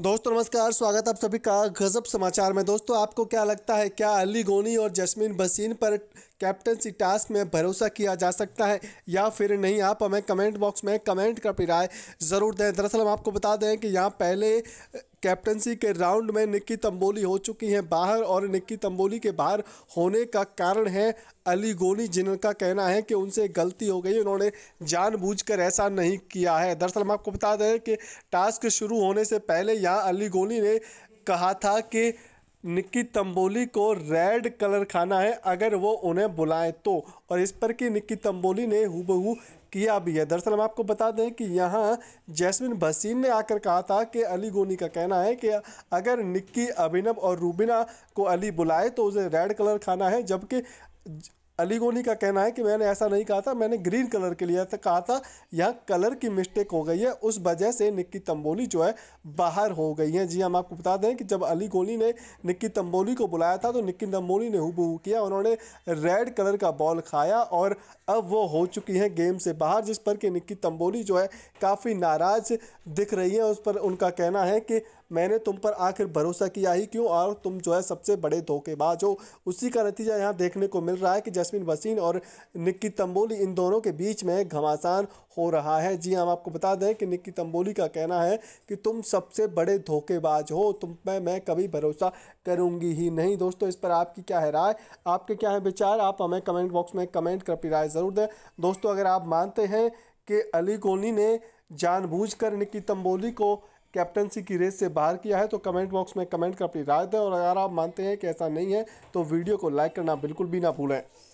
दोस्तों नमस्कार स्वागत आप सभी का गजब समाचार में दोस्तों आपको क्या लगता है क्या अली गोनी और जसमिन बसीन पर कैप्टनसी टास्क में भरोसा किया जा सकता है या फिर नहीं आप हमें कमेंट बॉक्स में कमेंट कर पी राय ज़रूर दें दरअसल हम आपको बता दें कि यहाँ पहले कैप्टनसी के राउंड में निक्की तंबोली हो चुकी हैं बाहर और निक्की तंबोली के बाहर होने का कारण है अली गोनी जिनका कहना है कि उनसे गलती हो गई उन्होंने जानबूझकर ऐसा नहीं किया है दरअसल हम आपको बता दें कि टास्क शुरू होने से पहले यहाँ अली गोनी ने कहा था कि निक्की तंबोली को रेड कलर खाना है अगर वो उन्हें बुलाएं तो और इस पर कि निक्की तंबोली ने हूबहू किया भी है दरअसल हम आपको बता दें कि यहाँ जैस्मिन भसीन ने आकर कहा था कि अली गोनी का कहना है कि अगर निक्की अभिनव और रूबिना को अली बुलाए तो उसे रेड कलर खाना है जबकि अली गोनी का कहना है कि मैंने ऐसा नहीं कहा था मैंने ग्रीन कलर के लिए कहा था यहाँ कलर की मिस्टेक हो गई है उस वजह से निक्की तम्बोली जो है बाहर हो गई हैं जी हाँ, हम आपको बता दें कि जब अली गोनी ने निक्की तंबोली को बुलाया था तो निक्की तम्बोली ने हुबहू किया उन्होंने रेड कलर का बॉल खाया और अब वो हो चुकी हैं गेम से बाहर जिस पर कि निक्की तम्बोली जो है काफ़ी नाराज़ दिख रही है उस पर उनका कहना है कि मैंने तुम पर आखिर भरोसा किया ही क्यों और तुम जो है सबसे बड़े धोखेबाज हो उसी का नतीजा यहाँ देखने को मिल रहा है कि जैसे यासमीन वसीन और निक्की तंबोली इन दोनों के बीच में घमासान हो रहा है जी हाँ, हम आपको बता दें कि निक्की तंबोली का कहना है कि तुम सबसे बड़े धोखेबाज हो तुम पर मैं कभी भरोसा करूँगी ही नहीं दोस्तों इस पर आपकी क्या है राय आपके क्या है विचार आप हमें कमेंट बॉक्स में कमेंट कर अपनी राय ज़रूर दें दोस्तों अगर आप मानते हैं कि अली कोहनी ने जानबूझ कर निक्की तंबोली को कैप्टनसी की रेस से बाहर किया है तो कमेंट बॉक्स में कमेंट कर अपनी राय दें और अगर आप मानते हैं कि ऐसा नहीं है तो वीडियो को लाइक करना बिल्कुल भी ना भूलें